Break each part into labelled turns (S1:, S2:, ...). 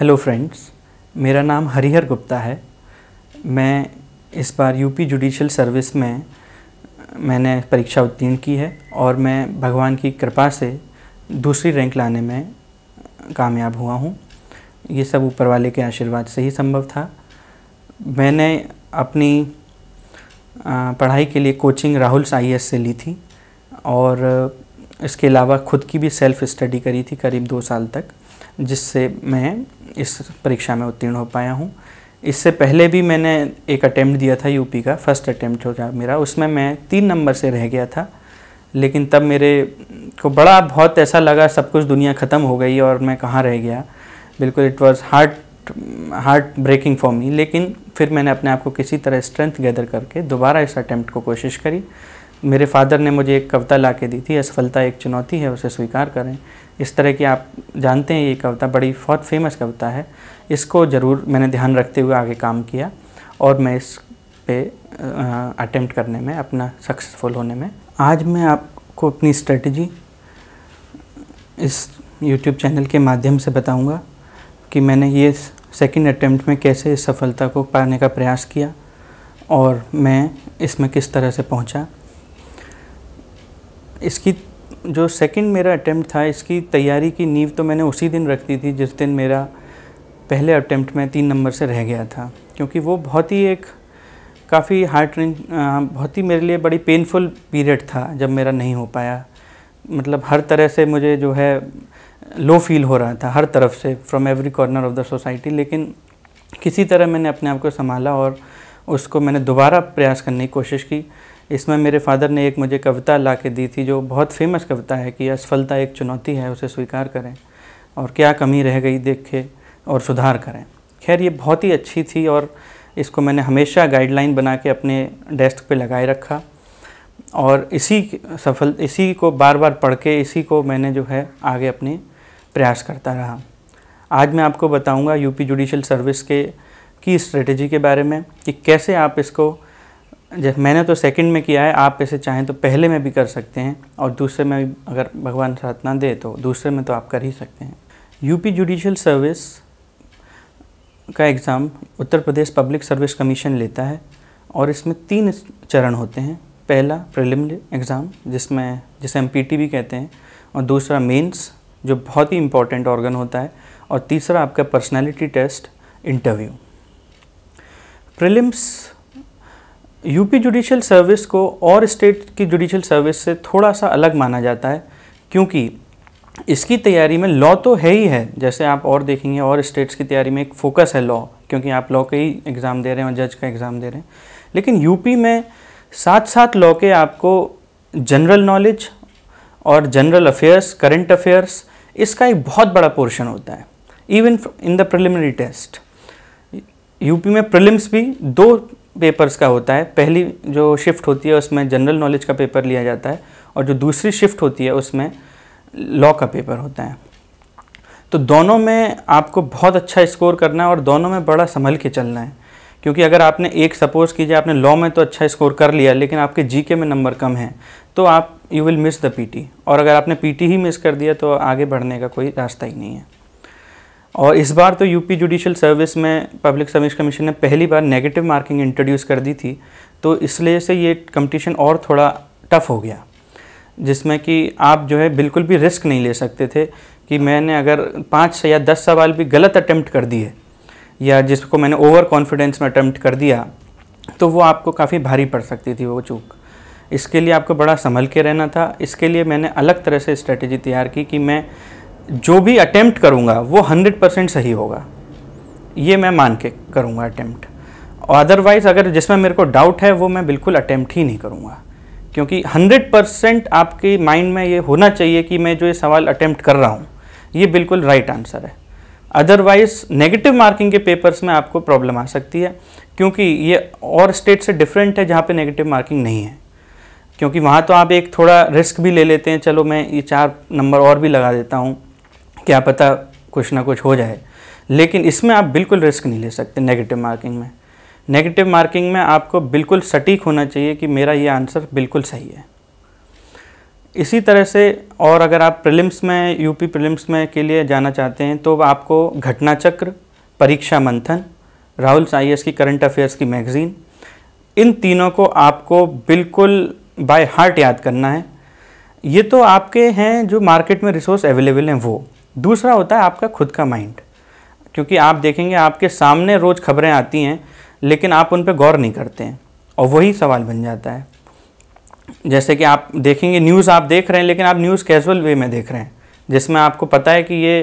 S1: hello friends मेरा नाम हरिहर गुप्ता है मैं इस बार यूपी जुडिशल सर्विस में मैंने परीक्षा उत्तीर्ण की है और मैं भगवान की कृपा से दूसरी रैंक लाने में कामयाब हुआ हूँ ये सब ऊपर वाले के आशीर्वाद से ही संभव था मैंने अपनी पढ़ाई के लिए कोचिंग राहुल आई से ली थी और इसके अलावा खुद की भी सेल्फ़ स्टडी करी थी करीब दो साल तक जिससे मैं इस परीक्षा में उत्तीर्ण हो पाया हूँ इससे पहले भी मैंने एक अटैम्प्ट दिया था यूपी का फर्स्ट अटैम्प्ट हो मेरा उसमें मैं तीन नंबर से रह गया था लेकिन तब मेरे को बड़ा बहुत ऐसा लगा सब कुछ दुनिया ख़त्म हो गई और मैं कहाँ रह गया बिल्कुल it was heart heart breaking for me लेकिन फिर मैंने अपने आप को किसी तरह स्ट्रेंथ गैदर करके दोबारा इस अटैम्प्ट को कोशिश करी मेरे फादर ने मुझे एक कविता ला के दी थी असफलता एक चुनौती है उसे स्वीकार करें इस तरह की आप जानते हैं ये कविता बड़ी बहुत फेमस कविता है इसको ज़रूर मैंने ध्यान रखते हुए आगे काम किया और मैं इस पे अटेम्प्ट करने में अपना सक्सेसफुल होने में आज मैं आपको अपनी स्ट्रेटजी इस यूट्यूब चैनल के माध्यम से बताऊंगा कि मैंने ये सेकंड अटेम्प्ट में कैसे इस सफलता को पाने का प्रयास किया और मैं इसमें किस तरह से पहुंचा इसकी जो सेकंड मेरा अटैम्प्ट था इसकी तैयारी की नींव तो मैंने उसी दिन रख दी थी जिस दिन मेरा पहले अटैम्प्ट में तीन नंबर से रह गया था क्योंकि वो बहुत ही एक काफ़ी हार्ट बहुत ही मेरे लिए बड़ी पेनफुल पीरियड था जब मेरा नहीं हो पाया मतलब हर तरह से मुझे जो है लो फील हो रहा था हर तरफ से from every corner of the society लेकिन किसी तरह मैंने अपने आप को संभाला और उसको मैंने दोबारा प्रयास करने की कोशिश की इसमें मेरे फादर ने एक मुझे कविता ला के दी थी जो बहुत फेमस कविता है कि असफलता एक चुनौती है उसे स्वीकार करें और क्या कमी रह गई देखें और सुधार करें खैर ये बहुत ही अच्छी थी और इसको मैंने हमेशा गाइडलाइन बना के अपने डेस्क पे लगाए रखा और इसी सफल इसी को बार बार पढ़ के इसी को मैंने जो है आगे अपने प्रयास करता रहा आज मैं आपको बताऊंगा यूपी जुडिशल सर्विस के की स्ट्रेटजी के बारे में कि कैसे आप इसको जैसे मैंने तो सेकंड में किया है आप ऐसे चाहें तो पहले में भी कर सकते हैं और दूसरे में अगर भगवान साथ ना दे तो दूसरे में तो आप कर ही सकते हैं यूपी जुडिशियल सर्विस का exam Uttar Pradesh public service commission लेता है और इसमें तीन चरण होते हैं पहला प्रिलिम एग्ज़ाम जिसमें जिसे हम पीटी भी कहते हैं और दूसरा मेंस जो बहुत ही इम्पोर्टेंट ऑर्गन होता है और तीसरा आपका personality test interview prelims UP judicial service को और स्टेट की जुडिशल सर्विस से थोड़ा सा अलग माना जाता है क्योंकि इसकी तैयारी में लॉ तो है ही है जैसे आप और देखेंगे और स्टेट्स की तैयारी में एक फोकस है लॉ क्योंकि आप लॉ के ही एग्ज़ाम दे रहे हैं और जज का एग्ज़ाम दे रहे हैं लेकिन यूपी में साथ साथ लॉ के आपको जनरल नॉलेज और जनरल अफेयर्स करंट अफेयर्स इसका एक बहुत बड़ा पोर्शन होता है even in the preliminary test UP में प्रिलिम्स भी दो पेपर्स का होता है पहली जो शिफ्ट होती है उसमें जनरल नॉलेज का पेपर लिया जाता है और जो दूसरी शिफ्ट होती है उसमें लॉ का पेपर होता है तो दोनों में आपको बहुत अच्छा स्कोर करना है और दोनों में बड़ा संभल के चलना है क्योंकि अगर आपने एक सपोज़ कीजिए आपने लॉ में तो अच्छा स्कोर कर लिया लेकिन आपके जी में नंबर कम है तो आप you will miss the P और अगर आपने पी ही मिस कर दिया तो आगे बढ़ने का कोई रास्ता ही नहीं है और इस बार तो यूपी जुडिशल सर्विस में पब्लिक सर्विस कमीशन ने पहली बार नेगेटिव मार्किंग इंट्रोड्यूस कर दी थी तो इसलिए से ये कंपटीशन और थोड़ा टफ हो गया जिसमें कि आप जो है बिल्कुल भी रिस्क नहीं ले सकते थे कि मैंने अगर पाँच से या दस सवाल भी गलत अटैम्प्ट कर दिए या जिसको मैंने ओवर कॉन्फिडेंस में अटैम्प्ट कर दिया तो वो आपको काफ़ी भारी पड़ सकती थी वो चूक इसके लिए आपको बड़ा संभल के रहना था इसके लिए मैंने अलग तरह से स्ट्रेटजी तैयार की कि मैं जो भी अटैम्प्ट करूँगा वो हंड्रेड परसेंट सही होगा ये मैं मान के करूँगा अटैम्प्ट और अदरवाइज़ अगर जिसमें मेरे को डाउट है वो मैं बिल्कुल अटैम्प्ट ही नहीं करूँगा क्योंकि हंड्रेड परसेंट आपके माइंड में ये होना चाहिए कि मैं जो ये सवाल अटैम्प्ट कर रहा हूँ ये बिल्कुल राइट आंसर है अदरवाइज़ नेगेटिव मार्किंग के पेपर्स में आपको प्रॉब्लम आ सकती है क्योंकि ये और स्टेट से डिफरेंट है जहाँ पे नेगेटिव मार्किंग नहीं है क्योंकि वहाँ तो आप एक थोड़ा रिस्क भी ले लेते हैं चलो मैं ये चार नंबर और भी लगा देता हूँ क्या पता कुछ ना कुछ हो जाए लेकिन इसमें आप बिल्कुल रिस्क नहीं ले सकते नेगेटिव मार्किंग में नेगेटिव मार्किंग में आपको बिल्कुल सटीक होना चाहिए कि मेरा ये आंसर बिल्कुल सही है इसी तरह से और अगर आप प्रिलिम्स में यूपी प्रिलिम्स में के लिए जाना चाहते हैं तो आपको घटना चक्र परीक्षा मंथन राहुल साई की करंट अफेयर्स की मैगज़ीन इन तीनों को आपको बिल्कुल बाय हार्ट याद करना है ये तो आपके हैं जो मार्केट में रिसोर्स अवेलेबल हैं वो दूसरा होता है आपका खुद का माइंड क्योंकि आप देखेंगे आपके सामने रोज़ खबरें आती हैं लेकिन आप उन पर गौर नहीं करते हैं और वही सवाल बन जाता है जैसे कि आप देखेंगे न्यूज़ आप देख रहे हैं लेकिन आप न्यूज़ कैजुअल वे में देख रहे हैं जिसमें आपको पता है कि ये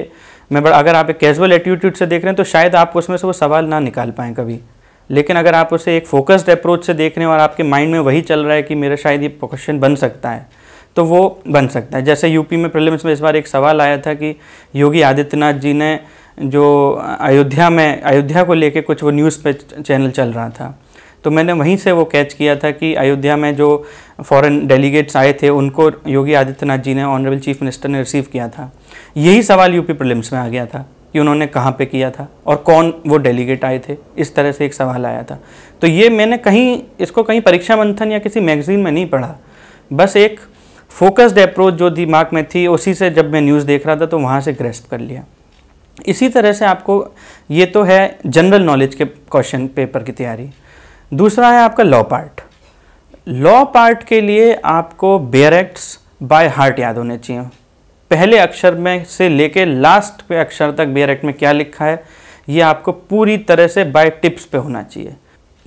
S1: मैं बड़ा अगर आप एक कैजुअल एटीट्यूड से देख रहे हैं तो शायद आप उसमें से वो सवाल ना निकाल पाएँ कभी लेकिन अगर आप उसे एक फोकस्ड अप्रोच से देख रहे हैं और आपके माइंड में वही चल रहा है कि मेरा शायद ये क्वेश्चन बन सकता है तो वो बन सकता है जैसे यूपी में प्रिलिम्स में इस बार एक सवाल आया था कि योगी आदित्यनाथ जी ने जो अयोध्या में अयोध्या को लेके कुछ वो न्यूज़ पे चैनल चल रहा था तो मैंने वहीं से वो कैच किया था कि अयोध्या में जो फॉरेन डेलीगेट्स आए थे उनको योगी आदित्यनाथ जी ने ऑनरेबल चीफ मिनिस्टर ने रिसीव किया था यही सवाल यूपी प्रिलिम्स में आ गया था कि उन्होंने कहाँ पे किया था और कौन वो डेलीगेट आए थे इस तरह से एक सवाल आया था तो ये मैंने कहीं इसको कहीं परीक्षा मंथन या किसी मैगजीन में नहीं पढ़ा बस एक फोकस्ड अप्रोच जो दिमाग में थी उसी से जब मैं न्यूज़ देख रहा था तो वहाँ से ग्रेस्प कर लिया इसी तरह से आपको ये तो है जनरल नॉलेज के क्वेश्चन पेपर की तैयारी दूसरा है आपका लॉ पार्ट लॉ पार्ट के लिए आपको बेयर एक्ट्स बाय हार्ट याद होने चाहिए पहले अक्षर में से लेके लास्ट पे अक्षर तक बेयर एक्ट में क्या लिखा है ये आपको पूरी तरह से बाय टिप्स पे होना चाहिए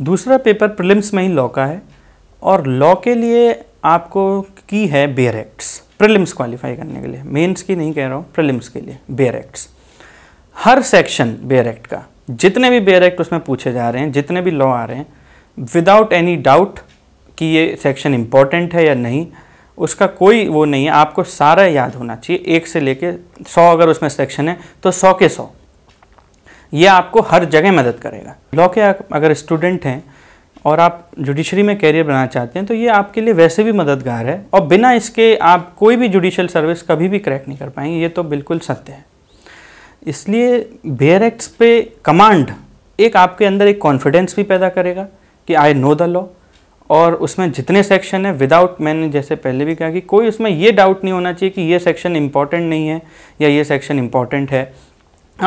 S1: दूसरा पेपर प्रिलिम्स में ही लॉ का है और लॉ के लिए आपको की है बेर एक्ट्स प्रिलिम्स क्वालिफाई करने के लिए मेंस की नहीं कह रहा हूँ प्रिलिम्स के लिए बेर एक्ट्स हर सेक्शन बेयर एक्ट का जितने भी बेयर एक्ट उसमें पूछे जा रहे हैं जितने भी लॉ आ रहे हैं विदाउट एनी डाउट कि ये सेक्शन इंपॉर्टेंट है या नहीं उसका कोई वो नहीं है आपको सारा याद होना चाहिए एक से लेके सौ अगर उसमें सेक्शन है तो सौ के सौ ये आपको हर जगह मदद करेगा लॉ के अगर स्टूडेंट हैं और आप जुडिशरी में कैरियर बनाना चाहते हैं तो ये आपके लिए वैसे भी मददगार है और बिना इसके आप कोई भी जुडिशल सर्विस कभी भी क्रैक नहीं कर पाएंगे ये तो बिल्कुल सत्य है इसलिए बेयर एक्ट्स पे कमांड एक आपके अंदर एक कॉन्फिडेंस भी पैदा करेगा कि आई नो द लॉ और उसमें जितने सेक्शन है विदाउट मैंने जैसे पहले भी कहा कि कोई उसमें ये डाउट नहीं होना चाहिए कि ये सेक्शन इम्पॉर्टेंट नहीं है या ये सेक्शन इम्पॉर्टेंट है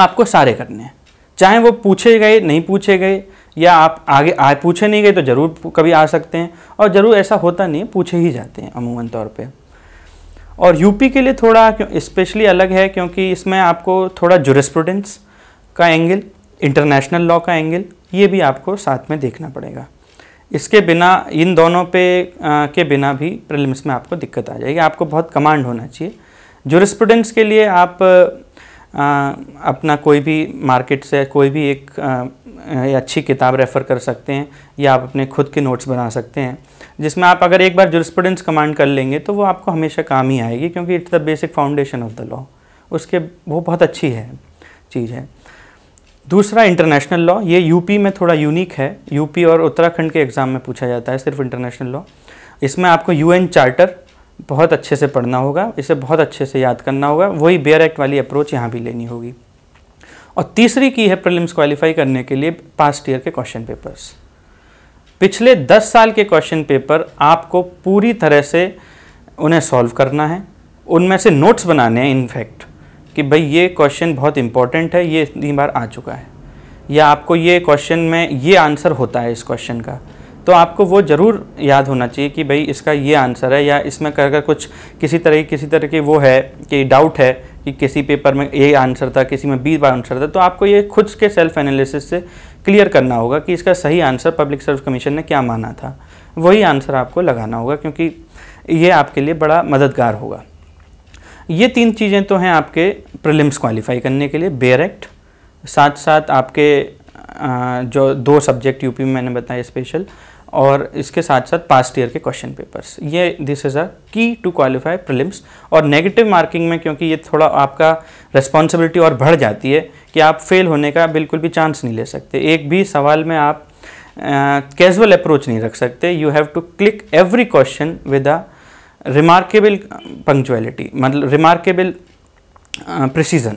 S1: आपको सारे करने हैं चाहे वो पूछे गए नहीं पूछे गए या आप आगे आ पूछे नहीं गए तो ज़रूर कभी आ सकते हैं और ज़रूर ऐसा होता नहीं पूछे ही जाते हैं अमूमन तौर पर और यूपी के लिए थोड़ा स्पेशली अलग है क्योंकि इसमें आपको थोड़ा जुरिस्प्रूडेंस का एंगल इंटरनेशनल लॉ का एंगल ये भी आपको साथ में देखना पड़ेगा इसके बिना इन दोनों पे आ, के बिना भी प्रिलिम्स में आपको दिक्कत आ जाएगी आपको बहुत कमांड होना चाहिए जुरिस्प्रूडेंस के लिए आप अपना कोई भी मार्केट से कोई भी एक अच्छी किताब रेफ़र कर सकते हैं या आप अपने खुद के नोट्स बना सकते हैं जिसमें आप अगर एक बार जुरिस्प्रूडेंस कमांड कर लेंगे तो वो आपको हमेशा काम ही आएगी क्योंकि it's the basic foundation of the law उसके वो बहुत अच्छी है चीज़ है दूसरा इंटरनेशनल लॉ ये यूपी में थोड़ा यूनिक है यूपी और उत्तराखंड के एग्ज़ाम में पूछा जाता है सिर्फ इंटरनेशनल लॉ इसमें आपको यूएन चार्टर बहुत अच्छे से पढ़ना होगा इसे बहुत अच्छे से याद करना होगा वही बेयर एक्ट वाली अप्रोच यहाँ भी लेनी होगी और तीसरी की है प्रिलिम्स क्वालिफाई करने के लिए पास्ट ईयर के क्वेश्चन पेपर्स पिछले दस साल के क्वेश्चन पेपर आपको पूरी तरह से उन्हें सॉल्व करना है उनमें से नोट्स बनाने हैं इनफैक्ट कि भाई ये क्वेश्चन बहुत इंपॉर्टेंट है ये इतनी बार आ चुका है या आपको ये क्वेश्चन में ये आंसर होता है इस क्वेश्चन का तो आपको वो ज़रूर याद होना चाहिए कि भाई इसका ये आंसर है या इसमें अगर कुछ किसी तरह किसी तरह की वो है कि डाउट है कि किसी पेपर में ए आंसर था किसी में बी बार आंसर था तो आपको ये खुद के सेल्फ एनालिसिस से क्लियर करना होगा कि इसका सही आंसर पब्लिक सर्विस कमीशन ने क्या माना था वही आंसर आपको लगाना होगा क्योंकि ये आपके लिए बड़ा मददगार होगा ये तीन चीज़ें तो हैं आपके प्रिलिम्स क्वालिफाई करने के लिए बेयर एक्ट साथ साथ आपके जो दो सब्जेक्ट यूपी में मैंने बताया स्पेशल और इसके साथ साथ पास्ट ईयर के क्वेश्चन पेपर्स ये this is a key to qualify prelims और नेगेटिव मार्किंग में क्योंकि ये थोड़ा आपका रिस्पॉन्सिबिलिटी और बढ़ जाती है कि आप फेल होने का बिल्कुल भी चांस नहीं ले सकते एक भी सवाल में आप कैजुअल uh, अप्रोच नहीं रख सकते you have to click every question with a remarkable punctuality मतलब रिमार्केबल प्रिसीजन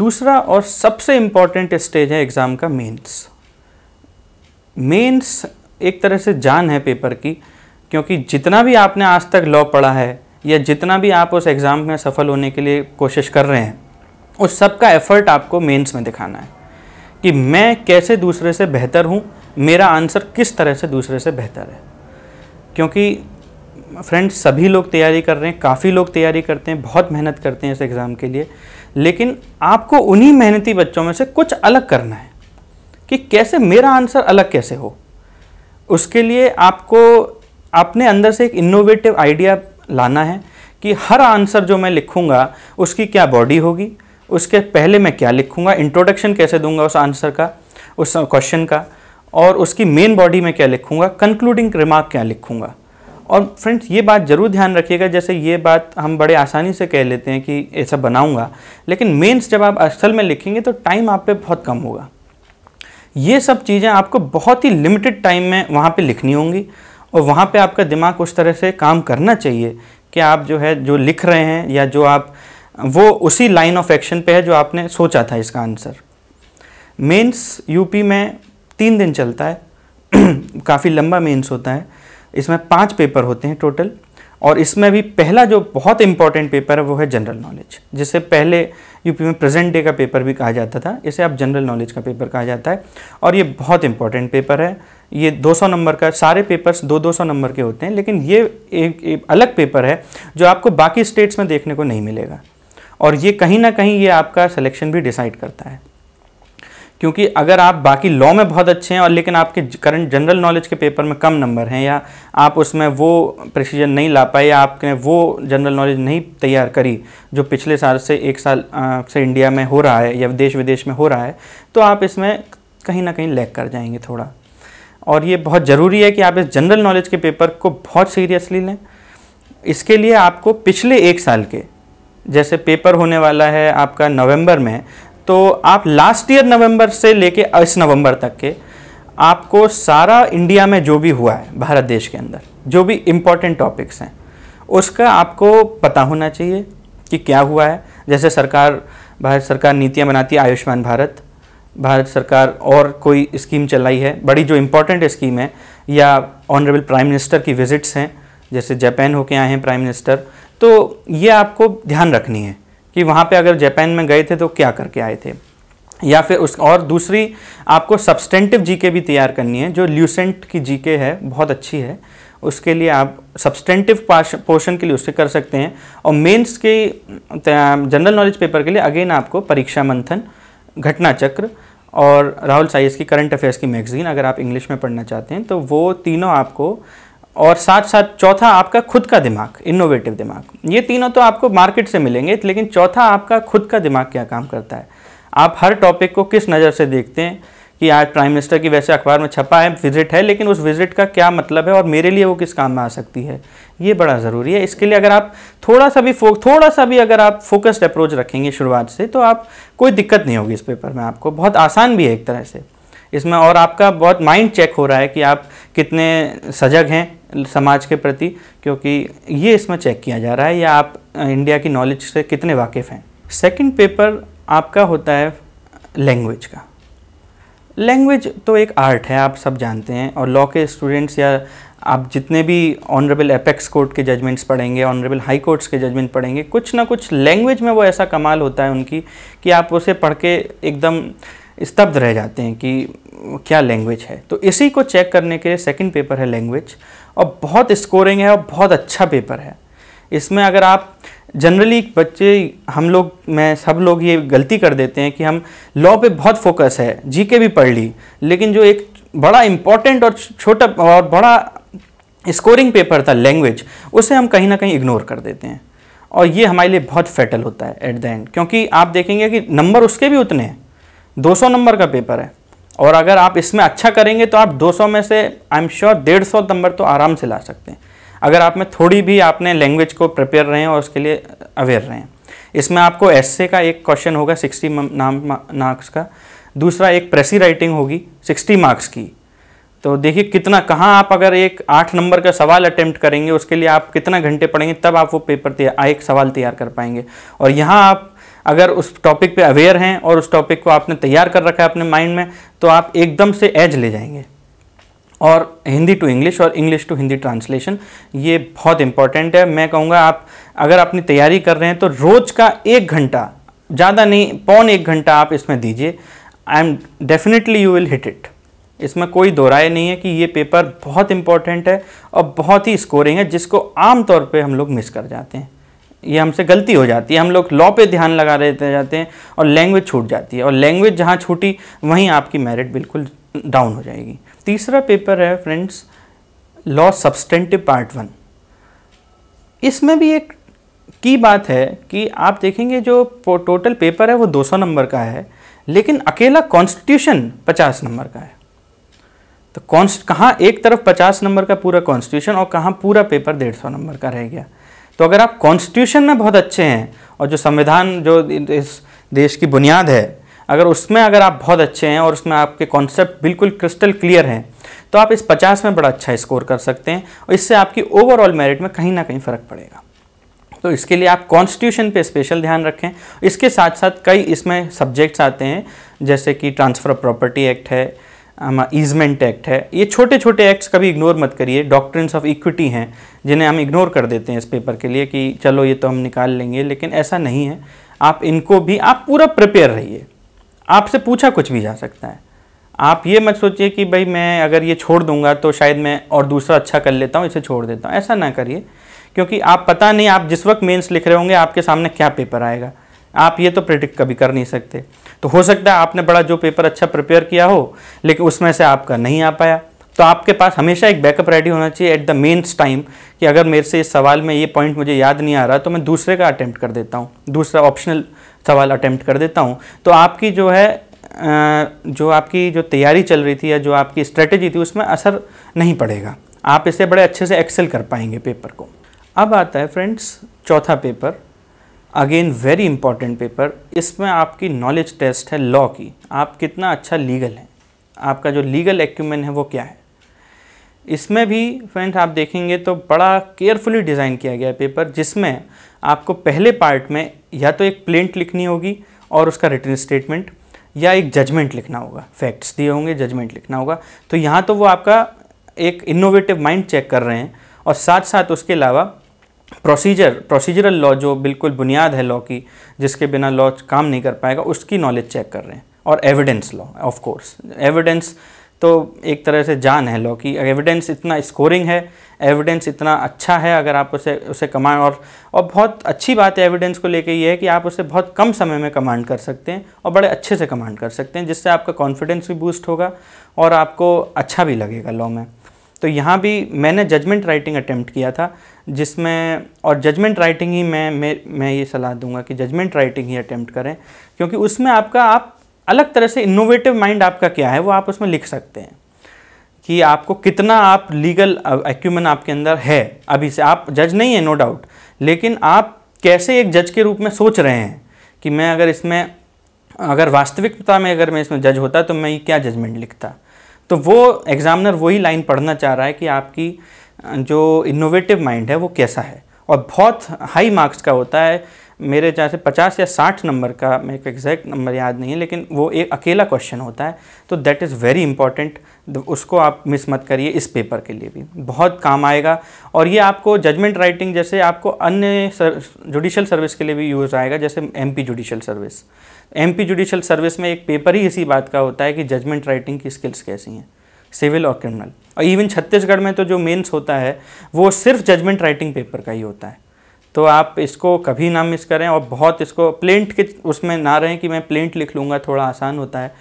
S1: दूसरा और सबसे इम्पॉर्टेंट स्टेज है एग्ज़ाम का मेंस मेंस एक तरह से जान है पेपर की क्योंकि जितना भी आपने आज तक लॉ पढ़ा है या जितना भी आप उस एग्ज़ाम में सफल होने के लिए कोशिश कर रहे हैं उस सब का एफर्ट आपको मेंस में दिखाना है कि मैं कैसे दूसरे से बेहतर हूँ मेरा आंसर किस तरह से दूसरे से बेहतर है क्योंकि फ्रेंड्स सभी लोग तैयारी कर रहे हैं काफ़ी लोग तैयारी करते हैं बहुत मेहनत करते हैं इस एग्ज़ाम के लिए लेकिन आपको उन्हीं मेहनती बच्चों में से कुछ अलग करना है कि कैसे मेरा आंसर अलग कैसे हो उसके लिए आपको अपने अंदर से एक इनोवेटिव आइडिया लाना है कि हर आंसर जो मैं लिखूँगा उसकी क्या बॉडी होगी उसके पहले मैं क्या लिखूँगा इंट्रोडक्शन कैसे दूंगा उस आंसर का उस क्वेश्चन का और उसकी मेन बॉडी में क्या लिखूँगा कंक्लूडिंग रिमार्क क्या लिखूँगा और फ्रेंड्स ये बात ज़रूर ध्यान रखिएगा जैसे ये बात हम बड़े आसानी से कह लेते हैं कि ऐसा बनाऊँगा लेकिन मेंस जब आप असल में लिखेंगे तो टाइम आप पे बहुत कम होगा ये सब चीज़ें आपको बहुत ही लिमिटेड टाइम में वहाँ पे लिखनी होंगी और वहाँ पे आपका दिमाग उस तरह से काम करना चाहिए कि आप जो है जो लिख रहे हैं या जो आप वो उसी लाइन ऑफ एक्शन पे है जो आपने सोचा था इसका आंसर मेंस यूपी में तीन दिन चलता है काफ़ी लंबा मेंस होता है इसमें पाँच पेपर होते हैं टोटल और इसमें भी पहला जो बहुत इंपॉर्टेंट पेपर है वो है जनरल नॉलेज जिसे पहले यूपी में प्रेजेंट डे का पेपर भी कहा जाता था इसे अब जनरल नॉलेज का पेपर कहा जाता है और ये बहुत इंपॉर्टेंट पेपर है ये 200 नंबर का सारे पेपर्स दो दो नंबर के होते हैं लेकिन ये एक, एक अलग पेपर है जो आपको बाकी स्टेट्स में देखने को नहीं मिलेगा और ये कहीं ना कहीं ये आपका सिलेक्शन भी डिसाइड करता है क्योंकि अगर आप बाकी लॉ में बहुत अच्छे हैं और लेकिन आपके करंट जनरल नॉलेज के पेपर में कम नंबर हैं या आप उसमें वो प्रिसीजन नहीं ला पाए या आपने वो जनरल नॉलेज नहीं तैयार करी जो पिछले साल से एक साल से इंडिया में हो रहा है या देश विदेश में हो रहा है तो आप इसमें कहीं ना कहीं लैक कर जाएंगे थोड़ा और ये बहुत ज़रूरी है कि आप इस जनरल नॉलेज के पेपर को बहुत सीरियसली लें इसके लिए आपको पिछले एक साल के जैसे पेपर होने वाला है आपका नवंबर में तो आप लास्ट ईयर नवंबर से लेके इस नवंबर तक के आपको सारा इंडिया में जो भी हुआ है भारत देश के अंदर जो भी इम्पोर्टेंट टॉपिक्स हैं उसका आपको पता होना चाहिए कि क्या हुआ है जैसे सरकार भारत सरकार नीतियाँ बनाती है आयुष्मान भारत भारत सरकार और कोई स्कीम चलाई है बड़ी जो इम्पोर्टेंट स्कीम है या ऑनरेबल प्राइम मिनिस्टर की विजिट्स हैं जैसे जापान होके आए हैं प्राइम मिनिस्टर तो ये आपको ध्यान रखनी है कि वहाँ पे अगर जापान में गए थे तो क्या करके आए थे या फिर उस और दूसरी आपको सब्सटेंटिव जीके भी तैयार करनी है जो ल्यूसेंट की जीके है बहुत अच्छी है उसके लिए आप सब्सटेंटिव पोर्शन के लिए उससे कर सकते हैं और मेंस के जनरल नॉलेज पेपर के लिए अगेन आपको परीक्षा मंथन घटना चक्र और राहुल साइस की करंट अफेयर्स की मैगजीन अगर आप इंग्लिश में पढ़ना चाहते हैं तो वो तीनों आपको और साथ साथ चौथा आपका खुद का दिमाग इनोवेटिव दिमाग ये तीनों तो आपको मार्केट से मिलेंगे लेकिन चौथा आपका खुद का दिमाग क्या काम करता है आप हर टॉपिक को किस नज़र से देखते हैं कि आज प्राइम मिनिस्टर की वैसे अखबार में छपा है विजिट है लेकिन उस विजिट का क्या मतलब है और मेरे लिए वो किस काम में आ सकती है ये बड़ा ज़रूरी है इसके लिए अगर आप थोड़ा सा भी फो थोड़ा सा भी अगर आप फोकस्ड अप्रोच रखेंगे शुरुआत से तो आप कोई दिक्कत नहीं होगी इस पेपर में आपको बहुत आसान भी है एक तरह से इसमें और आपका बहुत माइंड चेक हो रहा है कि आप कितने सजग हैं समाज के प्रति क्योंकि ये इसमें चेक किया जा रहा है या आप इंडिया की नॉलेज से कितने वाकिफ़ हैं सेकंड पेपर आपका होता है लैंग्वेज का लैंग्वेज तो एक आर्ट है आप सब जानते हैं और लॉ के स्टूडेंट्स या आप जितने भी ऑनरेबल एपेक्स कोर्ट के जजमेंट्स पढ़ेंगे ऑनरेबल हाई कोर्ट्स के जजमेंट पढ़ेंगे कुछ ना कुछ लैंग्वेज में वो ऐसा कमाल होता है उनकी कि आप उसे पढ़ के एकदम स्तब्ध रह जाते हैं कि क्या लैंग्वेज है तो इसी को चेक करने के लिए सेकंड पेपर है लैंग्वेज और बहुत स्कोरिंग है और बहुत अच्छा पेपर है इसमें अगर आप जनरली बच्चे हम लोग मैं सब लोग ये गलती कर देते हैं कि हम लॉ पे बहुत फोकस है जीके भी पढ़ ली लेकिन जो एक बड़ा इम्पॉर्टेंट और छोटा और बड़ा स्कोरिंग पेपर था लैंग्वेज उसे हम कहीं ना कहीं इग्नोर कर देते हैं और ये हमारे लिए बहुत फैटल होता है एट द एंड क्योंकि आप देखेंगे कि नंबर उसके भी उतने हैं 200 नंबर का पेपर है और अगर आप इसमें अच्छा करेंगे तो आप 200 में से आई एम श्योर डेढ़ सौ नंबर तो आराम से ला सकते हैं अगर आप में थोड़ी भी आपने लैंग्वेज को प्रिपेयर रहें और उसके लिए अवेयर रहें इसमें आपको एसए का एक क्वेश्चन होगा 60 नाम मार्क्स का दूसरा एक प्रेसी राइटिंग होगी 60 मार्क्स की तो देखिए कितना कहाँ आप अगर एक आठ नंबर का सवाल अटैम्प्ट करेंगे उसके लिए आप कितना घंटे पढ़ेंगे तब आप वो पेपर तैयार एक सवाल तैयार कर पाएंगे और यहाँ आप अगर उस टॉपिक पे अवेयर हैं और उस टॉपिक को आपने तैयार कर रखा है अपने माइंड में तो आप एकदम से एज ले जाएंगे और हिंदी टू इंग्लिश और इंग्लिश टू हिंदी ट्रांसलेशन ये बहुत इंपॉर्टेंट है मैं कहूँगा आप अगर अपनी तैयारी कर रहे हैं तो रोज़ का एक घंटा ज़्यादा नहीं पौन एक घंटा आप इसमें दीजिए I am definitely you will hit it इसमें कोई दो राय नहीं है कि ये पेपर बहुत इंपॉर्टेंट है और बहुत ही स्कोरिंग है जिसको आमतौर पर हम लोग मिस कर जाते हैं ये हमसे गलती हो जाती है हम लोग लॉ पे ध्यान लगा रहते जाते हैं और लैंग्वेज छूट जाती है और लैंग्वेज जहाँ छूटी वहीं आपकी मेरिट बिल्कुल डाउन हो जाएगी तीसरा पेपर है friends law substantive part one इसमें भी एक की बात है कि आप देखेंगे जो टोटल पेपर है वो 200 नंबर का है लेकिन अकेला कॉन्स्टिट्यूशन 50 नंबर का है तो कहाँ एक तरफ 50 नंबर का पूरा कॉन्स्टिट्यूशन और कहाँ पूरा पेपर 150 नंबर का रह गया तो अगर आप कॉन्स्टिट्यूशन में बहुत अच्छे हैं और जो संविधान जो इस देश की बुनियाद है अगर उसमें अगर आप बहुत अच्छे हैं और उसमें आपके कॉन्सेप्ट बिल्कुल क्रिस्टल क्लियर हैं तो आप इस पचास में बड़ा अच्छा स्कोर कर सकते हैं और इससे आपकी ओवरऑल मेरिट में कहीं ना कहीं फ़र्क पड़ेगा तो इसके लिए आप कॉन्स्टिट्यूशन पे स्पेशल ध्यान रखें इसके साथ साथ कई इसमें सब्जेक्ट्स आते हैं जैसे कि ट्रांसफ़र प्रॉपर्टी एक्ट है ईजमेंट एक्ट है ये छोटे छोटे एक्ट्स कभी इग्नोर मत करिए डॉक्ट्रेंस ऑफ इक्विटी हैं जिन्हें हम इग्नोर कर देते हैं इस पेपर के लिए कि चलो ये तो हम निकाल लेंगे लेकिन ऐसा नहीं है आप इनको भी आप पूरा प्रिपेयर रहिए आपसे पूछा कुछ भी जा सकता है आप ये मत सोचिए कि भाई मैं अगर ये छोड़ दूंगा तो शायद मैं और दूसरा अच्छा कर लेता हूँ इसे छोड़ देता हूँ ऐसा ना करिए क्योंकि आप पता नहीं आप जिस वक्त मेंस लिख रहे होंगे आपके सामने क्या पेपर आएगा आप ये तो प्रिडिक्ट कभी कर नहीं सकते तो हो सकता है आपने बड़ा जो पेपर अच्छा प्रिपेयर किया हो लेकिन उसमें से आपका नहीं आ पाया तो आपके पास हमेशा एक बैकअप रेडी होना चाहिए एट द मेन्स टाइम कि अगर मेरे से इस सवाल में ये पॉइंट मुझे याद नहीं आ रहा तो मैं दूसरे का अटैम्प्ट कर देता हूँ दूसरा ऑप्शनल सवाल अटैम्प्ट कर देता हूँ तो आपकी जो है जो आपकी जो तैयारी चल रही थी या जो आपकी स्ट्रेटेजी थी उसमें असर नहीं पड़ेगा आप इसे बड़े अच्छे से एक्सेल कर पाएंगे पेपर को अब आता है फ्रेंड्स चौथा पेपर अगेन वेरी इंपॉर्टेंट पेपर इसमें आपकी नॉलेज टेस्ट है लॉ की आप कितना अच्छा लीगल हैं आपका जो लीगल एक्यूमेंट है वो क्या है इसमें भी फ्रेंड आप देखेंगे तो बड़ा केयरफुली डिज़ाइन किया गया है पेपर जिसमें आपको पहले पार्ट में या तो एक प्लेंट लिखनी होगी और उसका रिटर्न स्टेटमेंट या एक जजमेंट लिखना होगा फैक्ट्स दिए होंगे जजमेंट लिखना होगा तो यहाँ तो वो आपका एक इनोवेटिव माइंड चेक कर रहे हैं और साथ साथ उसके अलावा प्रोसीजर प्रोसीजरल लॉ जो बिल्कुल बुनियाद है लॉ की जिसके बिना लॉ काम नहीं कर पाएगा उसकी नॉलेज चेक कर रहे हैं और evidence law of course evidence तो एक तरह से जान है लॉ की एविडेंस इतना स्कोरिंग है एविडेंस इतना अच्छा है अगर आप उसे उसे कमांड और और बहुत अच्छी बात है एविडेंस को लेके ये है कि आप उसे बहुत कम समय में कमांड कर सकते हैं और बड़े अच्छे से कमांड कर सकते हैं जिससे आपका कॉन्फिडेंस भी बूस्ट होगा और आपको अच्छा भी लगेगा लॉ में तो यहाँ भी मैंने जजमेंट राइटिंग अटैम्प्ट किया था जिसमें और जजमेंट राइटिंग ही मैं मैं मैं ये सलाह दूंगा कि जजमेंट राइटिंग ही अटैम्प्ट करें क्योंकि उसमें आपका आप अलग तरह से इनोवेटिव माइंड आपका क्या है वो आप उसमें लिख सकते हैं कि आपको कितना आप लीगल एक्यूमन आपके अंदर है अभी से आप जज नहीं है नो डाउट लेकिन आप कैसे एक जज के रूप में सोच रहे हैं कि मैं अगर इसमें अगर वास्तविकता में अगर मैं इसमें जज होता तो मैं ये क्या जजमेंट लिखता तो वो एग्ज़ामिनर वही लाइन पढ़ना चाह रहा है कि आपकी जो इनोवेटिव माइंड है वो कैसा है और बहुत हाई मार्क्स का होता है मेरे जहाँ से पचास या साठ नंबर का मेरे को एग्जैक्ट नंबर याद नहीं है लेकिन वो एक अकेला क्वेश्चन होता है तो दैट इज़ वेरी इंपॉर्टेंट उसको आप मिस मत करिए इस पेपर के लिए भी बहुत काम आएगा और ये आपको जजमेंट राइटिंग जैसे आपको अन्य जुडिशल सर्विस के लिए भी यूज़ आएगा जैसे M P judicial service M P judicial service में एक पेपर ही इसी बात का होता है कि जजमेंट राइटिंग की स्किल्स कैसी हैं सिविल और क्रिमिनल और इवन छत्तीसगढ़ में तो जो मेंस होता है वो सिर्फ जजमेंट राइटिंग पेपर का ही होता है तो आप इसको कभी ना मिस करें और बहुत इसको प्लेंट के उसमें ना रहें कि मैं प्लेंट लिख लूँगा थोड़ा आसान होता है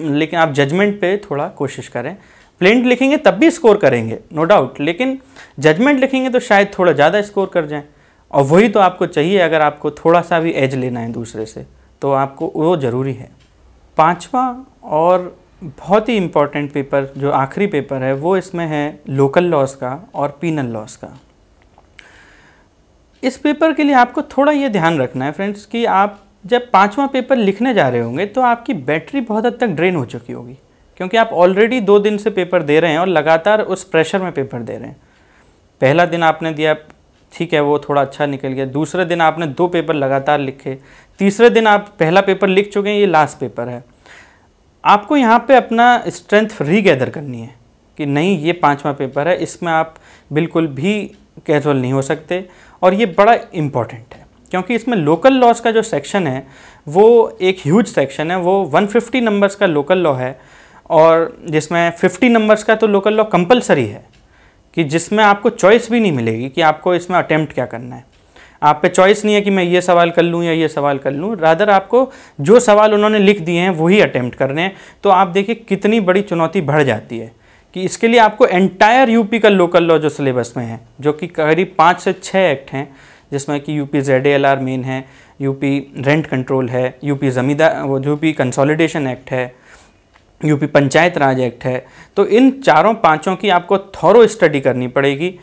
S1: लेकिन आप जजमेंट पे थोड़ा कोशिश करें प्लेंट लिखेंगे तब भी स्कोर करेंगे नो डाउट लेकिन जजमेंट लिखेंगे तो शायद थोड़ा ज़्यादा स्कोर कर जाएं और वही तो आपको चाहिए अगर आपको थोड़ा सा भी एज लेना है दूसरे से तो आपको वो ज़रूरी है पाँचवा और बहुत ही इम्पॉर्टेंट पेपर जो आखिरी पेपर है वो इसमें है लोकल लॉस का और पीनल लॉस का इस पेपर के लिए आपको थोड़ा ये ध्यान रखना है फ्रेंड्स कि आप जब पाँचवा पेपर लिखने जा रहे होंगे तो आपकी बैटरी बहुत हद तक ड्रेन हो चुकी होगी क्योंकि आप ऑलरेडी दो दिन से पेपर दे रहे हैं और लगातार उस प्रेशर में पेपर दे रहे हैं पहला दिन आपने दिया ठीक है वो थोड़ा अच्छा निकल गया दूसरे दिन आपने दो पेपर लगातार लिखे तीसरे दिन आप पहला पेपर लिख चुके हैं ये लास्ट पेपर है आपको यहाँ पे अपना स्ट्रेंथ रीगैदर करनी है कि नहीं ये पाँचवा पेपर है इसमें आप बिल्कुल भी कैजुअल नहीं हो सकते और ये बड़ा इम्पॉर्टेंट है क्योंकि इसमें लोकल लॉस का जो सेक्शन है वो एक ह्यूज सेक्शन है वो 150 नंबर्स का लोकल लॉ है और जिसमें 50 नंबर्स का तो लोकल लॉ कंपलसरी है कि जिसमें आपको चॉइस भी नहीं मिलेगी कि आपको इसमें अटैम्प्ट क्या करना है आप पे चॉइस नहीं है कि मैं ये सवाल कर लूँ या ये सवाल कर लूँ रादर आपको जो सवाल उन्होंने लिख दिए हैं वही अटैम्प्ट करने हैं तो आप देखिए कितनी बड़ी चुनौती बढ़ जाती है कि इसके लिए आपको एंटायर यूपी का लोकल लॉ जो सिलेबस में है जो कि करीब पाँच से छः एक्ट हैं जिसमें कि UP Z L R main है यूपी रेंट कंट्रोल है यूपी जमींदार वो यूपी कंसोलिडेशन एक्ट है यूपी पंचायत राज एक्ट है तो इन चारों पांचों की आपको थोरो स्टडी करनी पड़ेगी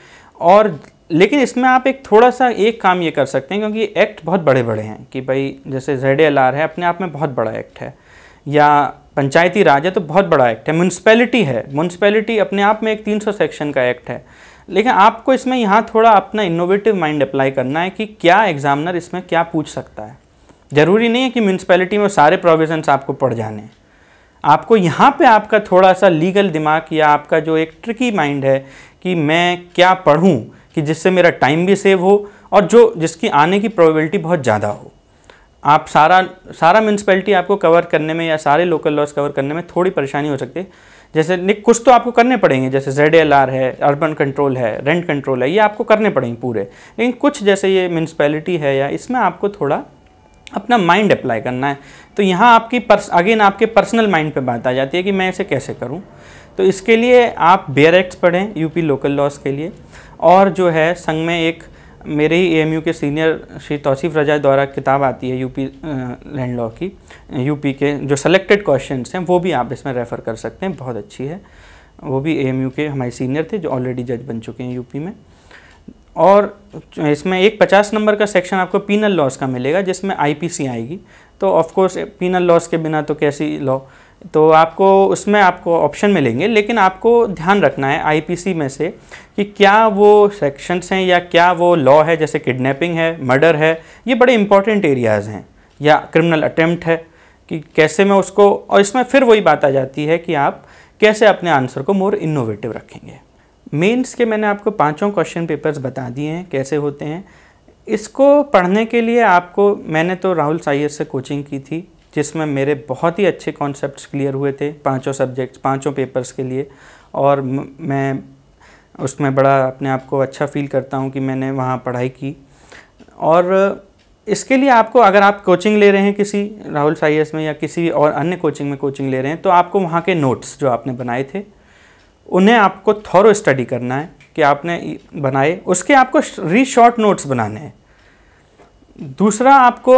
S1: और लेकिन इसमें आप एक थोड़ा सा एक काम ये कर सकते हैं क्योंकि एक्ट बहुत बड़े बड़े हैं कि भाई जैसे जेड एल आर है अपने आप में बहुत बड़ा एक्ट है या पंचायती राज है तो बहुत बड़ा एक्ट है म्यूनसिपैलिटी है म्यूनसिपैलिटी अपने आप में एक 300 सेक्शन का एक्ट है लेकिन आपको इसमें यहाँ थोड़ा अपना इनोवेटिव माइंड अप्लाई करना है कि क्या एग्जामिनर इसमें क्या पूछ सकता है ज़रूरी नहीं है कि म्यूनसिपैलिटी में सारे प्रोविजंस आपको पढ़ जाने आपको यहाँ पर आपका थोड़ा सा लीगल दिमाग या आपका जो एक ट्रिकी माइंड है कि मैं क्या पढ़ूँ कि जिससे मेरा टाइम भी सेव हो और जो जिसकी आने की प्रोबेबिलिटी बहुत ज़्यादा हो आप सारा सारा म्यूनसिपैलिटी आपको कवर करने में या सारे लोकल लॉज कवर करने में थोड़ी परेशानी हो सकती है जैसे निक कुछ तो आपको करने पड़ेंगे जैसे जेड एल आर है अर्बन कंट्रोल है रेंट कंट्रोल है ये आपको करने पड़ेंगे पूरे लेकिन कुछ जैसे ये म्यूनसिपैलिटी है या इसमें आपको थोड़ा अपना माइंड अप्लाई करना है तो यहाँ आपकी पर्स अगेन आपके पर्सनल माइंड पे बात आ जाती है कि मैं इसे कैसे करूँ तो इसके लिए आप बेयर एक्ट्स पढ़ें यूपी लोकल लॉज के लिए और जो है संग में एक मेरे ही एएमयू के सीनियर श्री तौसीफ़ रजा द्वारा किताब आती है यूपी लैंड लॉ की यूपी के जो सेलेक्टेड क्वेश्चंस हैं वो भी आप इसमें रेफ़र कर सकते हैं बहुत अच्छी है वो भी एएमयू के हमारे सीनियर थे जो ऑलरेडी जज बन चुके हैं यूपी में और इसमें एक पचास नंबर का सेक्शन आपको पीनल लॉस का मिलेगा जिसमें आई आएगी तो ऑफ़कोर्स पीनल लॉस के बिना तो कैसी लॉ तो आपको उसमें आपको ऑप्शन मिलेंगे लेकिन आपको ध्यान रखना है आईपीसी में से कि क्या वो सेक्शंस हैं या क्या वो लॉ है जैसे किडनैपिंग है मर्डर है ये बड़े इंपॉर्टेंट एरियाज़ हैं या क्रिमिनल अटैम्प्ट है कि कैसे मैं उसको और इसमें फिर वही बात आ जाती है कि आप कैसे अपने आंसर को मोर इनोवेटिव रखेंगे मेंस के मैंने आपको पांचों क्वेश्चन पेपर्स बता दिए हैं कैसे होते हैं इसको पढ़ने के लिए आपको मैंने तो राहुल साइयर से कोचिंग की थी जिसमें मेरे बहुत ही अच्छे कॉन्सेप्ट्स क्लियर हुए थे पांचों सब्जेक्ट्स पांचों पेपर्स के लिए और मैं उसमें बड़ा अपने आप को अच्छा फील करता हूँ कि मैंने वहाँ पढ़ाई की और इसके लिए आपको अगर आप कोचिंग ले रहे हैं किसी राहुल साइस में या किसी और अन्य कोचिंग में कोचिंग ले रहे हैं तो आपको वहाँ के नोट्स जो आपने बनाए थे उन्हें आपको थॉरो स्टडी करना है कि आपने बनाए उसके आपको री शॉर्ट नोट्स बनाने हैं दूसरा आपको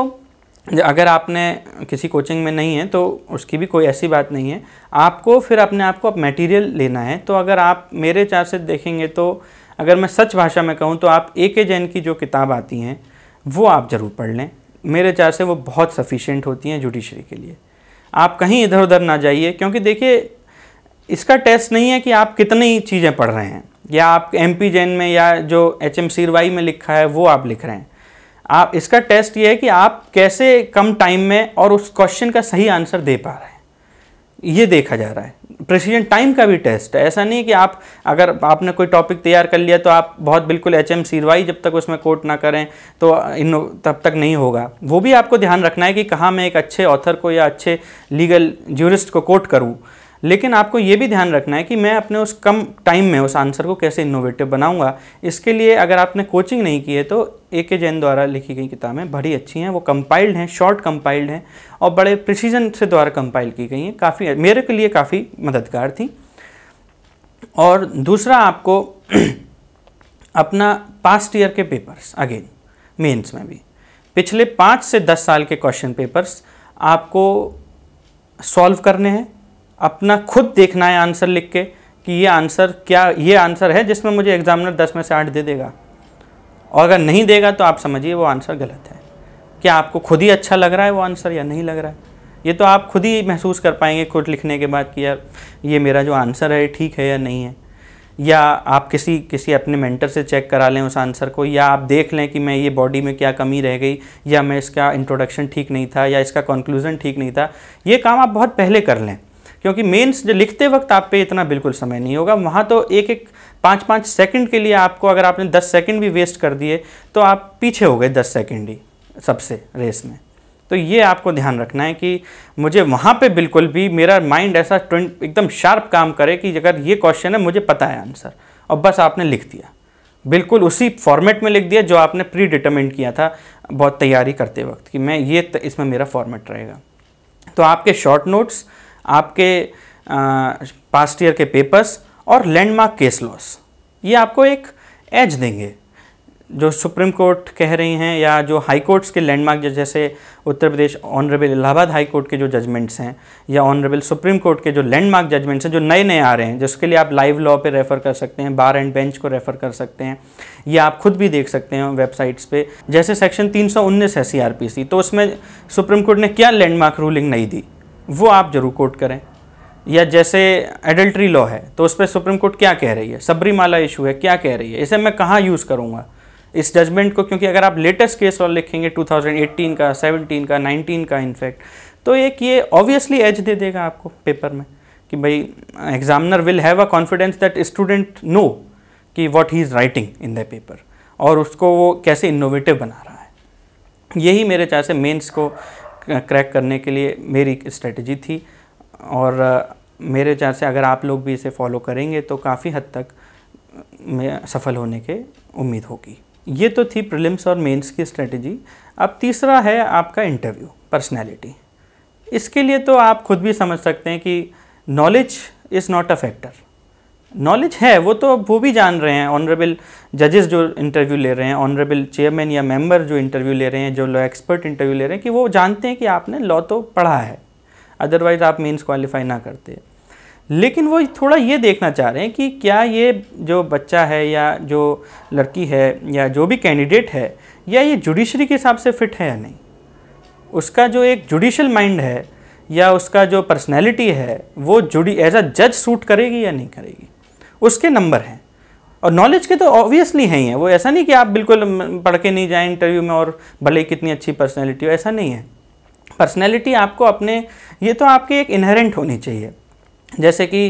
S1: अगर आपने किसी कोचिंग में नहीं है तो उसकी भी कोई ऐसी बात नहीं है आपको फिर अपने आप को अब मटेरियल लेना है तो अगर आप मेरे चार से देखेंगे तो अगर मैं सच भाषा में कहूँ तो आप ए के जैन की जो किताब आती हैं वो आप ज़रूर पढ़ लें मेरे चार से वो बहुत सफिशेंट होती हैं जुडिशरी के लिए आप कहीं इधर उधर ना जाइए क्योंकि देखिए इसका टेस्ट नहीं है कि आप कितनी चीज़ें पढ़ रहे हैं या आप एम पी जैन में या जो एच एम सी वाई में लिखा है वो आप लिख रहे हैं आप इसका टेस्ट ये है कि आप कैसे कम टाइम में और उस क्वेश्चन का सही आंसर दे पा रहे हैं ये देखा जा रहा है प्रेसिजन टाइम का भी टेस्ट है ऐसा नहीं है कि आप अगर आपने कोई टॉपिक तैयार कर लिया तो आप बहुत बिल्कुल एच एम सीरवाई जब तक उसमें कोट ना करें तो इन तब तक नहीं होगा वो भी आपको ध्यान रखना है कि कहाँ मैं एक अच्छे ऑथर को या अच्छे लीगल ज्यूरिस्ट को कोट करूँ लेकिन आपको ये भी ध्यान रखना है कि मैं अपने उस कम टाइम में उस आंसर को कैसे इनोवेटिव बनाऊंगा इसके लिए अगर आपने कोचिंग नहीं की है तो ए के जैन द्वारा लिखी गई किताबें बड़ी अच्छी हैं वो कंपाइल्ड हैं शॉर्ट कंपाइल्ड हैं और बड़े प्रिसीजन से द्वारा कंपाइल की गई हैं काफ़ी मेरे के लिए काफ़ी मददगार थी और दूसरा आपको अपना पास्ट ईयर के पेपर्स अगेन मेन्स में भी पिछले पाँच से दस साल के क्वेश्चन पेपर्स आपको सॉल्व करने हैं अपना खुद देखना है आंसर लिख के कि ये आंसर क्या ये आंसर है जिसमें मुझे एग्जामिनर दस में से आठ दे देगा और अगर नहीं देगा तो आप समझिए वो आंसर गलत है क्या आपको खुद ही अच्छा लग रहा है वो आंसर या नहीं लग रहा है ये तो आप खुद ही महसूस कर पाएंगे खुद लिखने के बाद कि यार ये मेरा जो आंसर है ठीक है या नहीं है या आप किसी किसी अपने मेंटर से चेक करा लें उस आंसर को या आप देख लें कि मैं ये बॉडी में क्या कमी रह गई या मैं इसका इंट्रोडक्शन ठीक नहीं था या इसका कंक्लूज़न ठीक नहीं था ये काम आप बहुत पहले कर लें क्योंकि मेंस जो लिखते वक्त आप पे इतना बिल्कुल समय नहीं होगा वहाँ तो एक एक पाँच पाँच सेकंड के लिए आपको अगर आपने दस सेकंड भी वेस्ट कर दिए तो आप पीछे हो गए दस सेकंड ही सबसे रेस में तो ये आपको ध्यान रखना है कि मुझे वहाँ पे बिल्कुल भी मेरा माइंड ऐसा एकदम शार्प काम करे कि अगर ये क्वेश्चन है मुझे पता है आंसर और बस आपने लिख दिया बिल्कुल उसी फॉर्मेट में लिख दिया जो आपने प्री डिटर्मेंट किया था बहुत तैयारी करते वक्त कि मैं ये इसमें मेरा फॉर्मेट रहेगा तो आपके शॉर्ट नोट्स आपके पास्ट ईयर के पेपर्स और लैंडमार्क केस लॉस ये आपको एक एज देंगे जो सुप्रीम कोर्ट कह रही हैं या जो हाई कोर्ट्स के लैंडमार्क जैसे Uttar Pradesh honourable Allahabad high court के जो जजमेंट्स हैं या ऑनरेबल सुप्रीम कोर्ट के जो लैंडमार्क जजमेंट्स हैं जो नए नए आ रहे हैं जिसके लिए आप लाइव लॉ पे रेफ़र कर सकते हैं बार एंड बेंच को रेफ़र कर सकते हैं या आप खुद भी देख सकते हैं वेबसाइट्स पर जैसे सेक्शन तीन है सी तो उसमें सुप्रीम कोर्ट ने क्या लैंडमार्क रूलिंग नहीं दी वो आप जरूर कोट करें या जैसे एडल्ट्री लॉ है तो उस पर सुप्रीम कोर्ट क्या कह रही है सबरीमाला इशू है क्या कह रही है इसे मैं कहाँ यूज़ करूँगा इस जजमेंट को क्योंकि अगर आप लेटेस्ट केस और लिखेंगे 2018 का 17 का 19 का इनफैक्ट तो एक ये ऑब्वियसली एज दे देगा आपको पेपर में कि भाई examiner will have a confidence that student know कि what he is writing in the paper और उसको वो कैसे इनोवेटिव बना रहा है यही मेरे चाहे से मेन्स को क्रैक करने के लिए मेरी स्ट्रेटजी थी और मेरे विचार से अगर आप लोग भी इसे फॉलो करेंगे तो काफ़ी हद तक में सफल होने के उम्मीद होगी ये तो थी प्रिलिम्स और मेंस की स्ट्रेटजी अब तीसरा है आपका इंटरव्यू पर्सनैलिटी इसके लिए तो आप खुद भी समझ सकते हैं कि knowledge is not a factor knowledge है वो तो वो भी जान रहे हैं ऑनरेबल जजेस जो इंटरव्यू ले रहे हैं ऑनरेबल चेयरमैन या मेंबर जो इंटरव्यू ले रहे हैं जो लॉ एक्सपर्ट इंटरव्यू ले रहे हैं कि वो जानते हैं कि आपने लॉ तो पढ़ा है अदरवाइज आप मेंस क्वालिफाई ना करते लेकिन वो थोड़ा ये देखना चाह रहे हैं कि क्या ये जो बच्चा है या जो लड़की है या जो भी कैंडिडेट है या ये जुडिशरी के हिसाब से फिट है या नहीं उसका जो एक जुडिशल माइंड है या उसका जो पर्सनैलिटी है वो जुडी एज अ जज सूट करेगी या नहीं करेगी उसके नंबर हैं और नॉलेज के तो ऑब्वियसली हैं ही वो ऐसा नहीं कि आप बिल्कुल पढ़ के नहीं जाएं इंटरव्यू में और भले ही कितनी अच्छी पर्सनैलिटी हो ऐसा नहीं है पर्सनैलिटी आपको अपने ये तो आपकी एक इनहेरेंट होनी चाहिए जैसे कि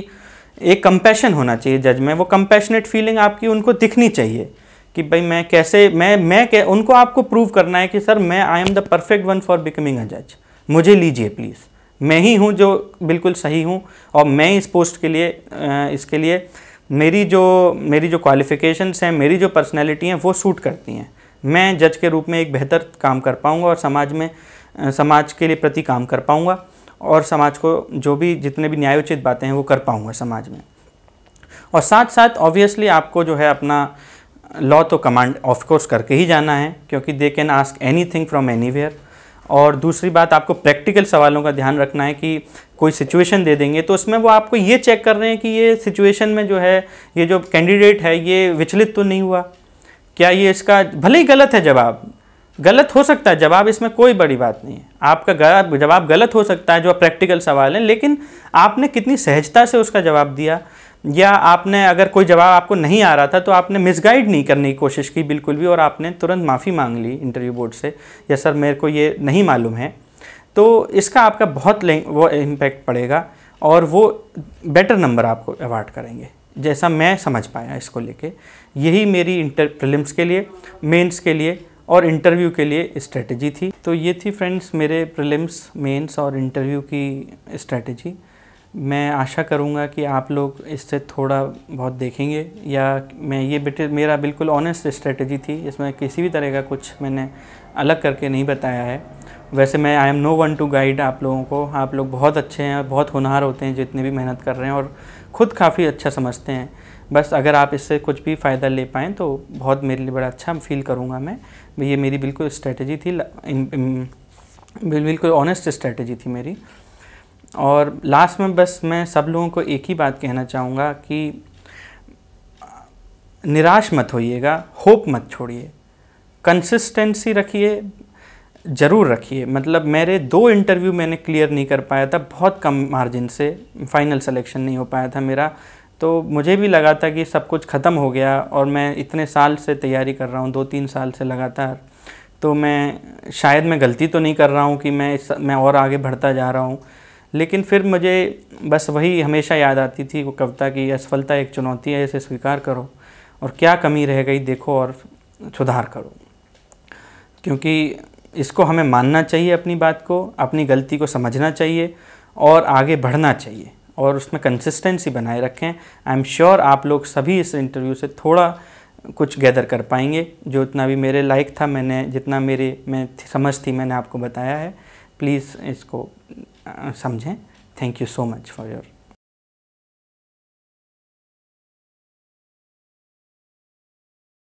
S1: एक कंपैशन होना चाहिए जज में वो कंपैशनेट फीलिंग आपकी उनको दिखनी चाहिए कि भाई मैं कैसे मैं मैं कै, उनको आपको प्रूव करना है कि सर मैं I am the perfect one for becoming a जज मुझे लीजिए प्लीज़ मैं ही हूँ जो बिल्कुल सही हूँ और मैं इस पोस्ट के लिए इसके लिए मेरी जो मेरी जो क्वालिफ़िकेशंस हैं मेरी जो पर्सनैलिटी हैं वो सूट करती हैं मैं जज के रूप में एक बेहतर काम कर पाऊँगा और समाज में समाज के लिए प्रति काम कर पाऊँगा और समाज को जो भी जितने भी न्यायोचित बातें हैं वो कर पाऊँगा समाज में और साथ साथ ऑब्वियसली आपको जो है अपना लॉ तो कमांड ऑफ कोर्स करके ही जाना है क्योंकि they can ask anything from anywhere और दूसरी बात आपको प्रैक्टिकल सवालों का ध्यान रखना है कि कोई सिचुएशन दे देंगे तो उसमें वो आपको ये चेक कर रहे हैं कि ये सिचुएशन में जो है ये जो कैंडिडेट है ये विचलित तो नहीं हुआ क्या ये इसका भले ही गलत है जवाब गलत हो सकता है जवाब इसमें कोई बड़ी बात नहीं है आपका जवाब गलत हो सकता है जो प्रैक्टिकल सवाल है लेकिन आपने कितनी सहजता से उसका जवाब दिया या आपने अगर कोई जवाब आपको नहीं आ रहा था तो आपने मिसगाइड नहीं करने की कोशिश की बिल्कुल भी और आपने तुरंत माफ़ी मांग ली इंटरव्यू बोर्ड से या सर मेरे को ये नहीं मालूम है तो इसका आपका बहुत वो इम्पैक्ट पड़ेगा और वो बेटर नंबर आपको अवार्ड करेंगे जैसा मैं समझ पाया इसको लेके यही मेरी इंटर प्रिलिम्स के लिए मेंस के लिए और इंटरव्यू के लिए स्ट्रेटजी थी तो ये थी फ्रेंड्स मेरे प्रिलिम्स मेंस और इंटरव्यू की स्ट्रेटजी मैं आशा करूँगा कि आप लोग इससे थोड़ा बहुत देखेंगे या मैं ये बेटे मेरा बिल्कुल ऑनेस्ट स्ट्रेटजी थी इसमें किसी भी तरह का कुछ मैंने अलग करके नहीं बताया है वैसे मैं I am no one to guide आप लोगों को आप लोग बहुत अच्छे हैं और बहुत होनहार होते हैं जितने भी मेहनत कर रहे हैं और ख़ुद काफ़ी अच्छा समझते हैं बस अगर आप इससे कुछ भी फ़ायदा ले पाएँ तो बहुत मेरे लिए बड़ा अच्छा फील करूँगा मैं ये मेरी बिल्कुल स्ट्रेटजी थी बिल्कुल ऑनेस्ट स्ट्रेटजी थी मेरी और लास्ट में बस मैं सब लोगों को एक ही बात कहना चाहूँगा कि निराश मत होइएगा होप मत छोड़िए कंसिस्टेंसी रखिए ज़रूर रखिए मतलब मेरे दो इंटरव्यू मैंने क्लियर नहीं कर पाया था बहुत कम मार्जिन से फाइनल सिलेक्शन नहीं हो पाया था मेरा तो मुझे भी लगा था कि सब कुछ ख़त्म हो गया और मैं इतने साल से तैयारी कर रहा हूँ दो तीन साल से लगातार तो मैं शायद मैं गलती तो नहीं कर रहा हूँ कि मैं इस मैं और आगे बढ़ता जा रहा हूँ लेकिन फिर मुझे बस वही हमेशा याद आती थी वो कविता की असफलता एक चुनौती है इसे स्वीकार करो और क्या कमी रह गई देखो और सुधार करो क्योंकि इसको हमें मानना चाहिए अपनी बात को अपनी गलती को समझना चाहिए और आगे बढ़ना चाहिए और उसमें कंसिस्टेंसी बनाए रखें आई एम श्योर आप लोग सभी इस इंटरव्यू से थोड़ा कुछ गैदर कर पाएंगे जो इतना भी मेरे लायक था मैंने जितना मेरे में समझ थी मैंने आपको बताया है प्लीज़ इसको समझें thank you so much for your